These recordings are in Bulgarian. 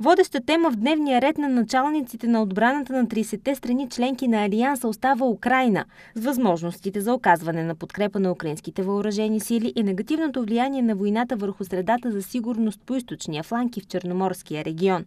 Водеща тема в дневния ред на началниците на отбраната на 30-те страни членки на Алианса остава Украина, с възможностите за оказване на подкрепа на украинските въоръжени сили и негативното влияние на войната върху средата за сигурност по източния фланг и в Черноморския регион.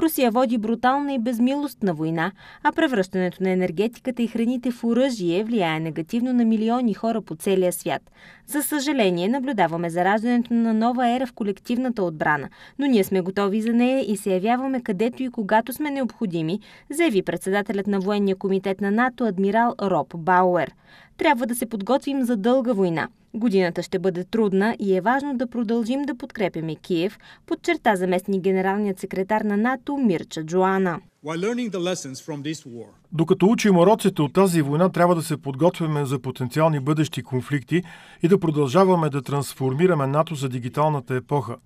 Русия води брутална и безмилостна война, а превръщането на енергетиката и храните в оръжие влияе негативно на милиони хора по целия свят. За съжаление, наблюдаваме зараждането на нова ера в колективната отбрана, но ние сме готови за нея и се явяваме където и когато сме необходими, заяви председателят на военния комитет на НАТО адмирал Роб Бауер. Трябва да се подготвим за дълга война. Годината ще бъде трудна и е важно да продължим да подкрепяме Киев, подчерта заместник генералният секретар на НАТО Мирча Джоана. Докато учим уроците от тази война, трябва да се подготвяме за потенциални бъдещи конфликти и да продължаваме да трансформираме НАТО за дигиталната епоха.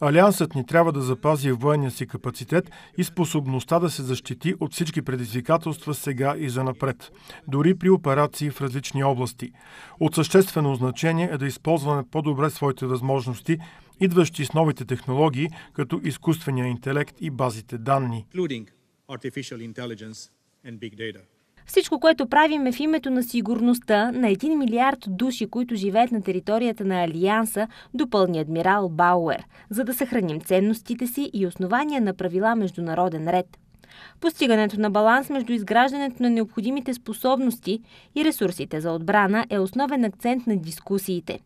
Алиансът ни трябва да запази военния си капацитет и способността да се защити от всички предизвикателства сега и за напред, дори при операции в различни области. От съществено значение е да използваме по-добре своите възможности идващи с новите технологии, като изкуствения интелект и базите данни. Всичко, което правим е в името на сигурността на 1 милиард души, които живеят на територията на Алианса, допълни адмирал Бауер, за да съхраним ценностите си и основания на правила международен ред. Постигането на баланс между изграждането на необходимите способности и ресурсите за отбрана е основен акцент на дискусиите.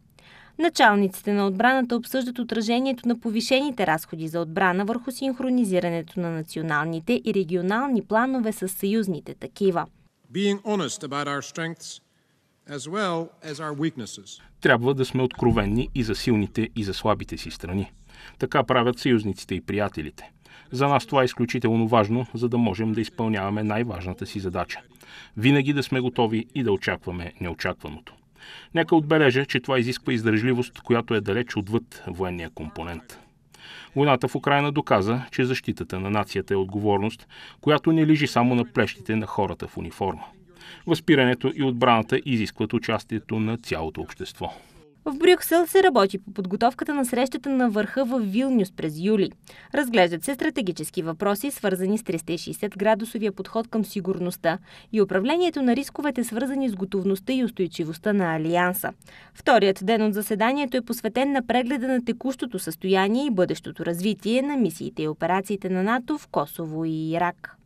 Началниците на отбраната обсъждат отражението на повишените разходи за отбрана върху синхронизирането на националните и регионални планове с съюзните такива being honest about our strengths as well as our weaknesses. Трябва да сме откровенни и за силните и за слабите си страни. Така правят съюзниците и приятелите. За нас това е изключително важно, за да можем да изпълняваме най-важната си задача. Винаги да сме готови и да очакваме неочакваното. Нека отбележа, че това изисква издържливост, която е далеч отвъд военния компонент. Войната в Украина доказа, че защитата на нацията е отговорност, която не лежи само на плещите на хората в униформа. Възпирането и отбраната изискват участието на цялото общество. В Брюксел се работи по подготовката на срещата на върха в Вилнюс през юли. Разглеждат се стратегически въпроси, свързани с 360-градусовия подход към сигурността и управлението на рисковете, свързани с готовността и устойчивостта на Алианса. Вторият ден от заседанието е посветен на прегледа на текущото състояние и бъдещото развитие на мисиите и операциите на НАТО в Косово и Ирак.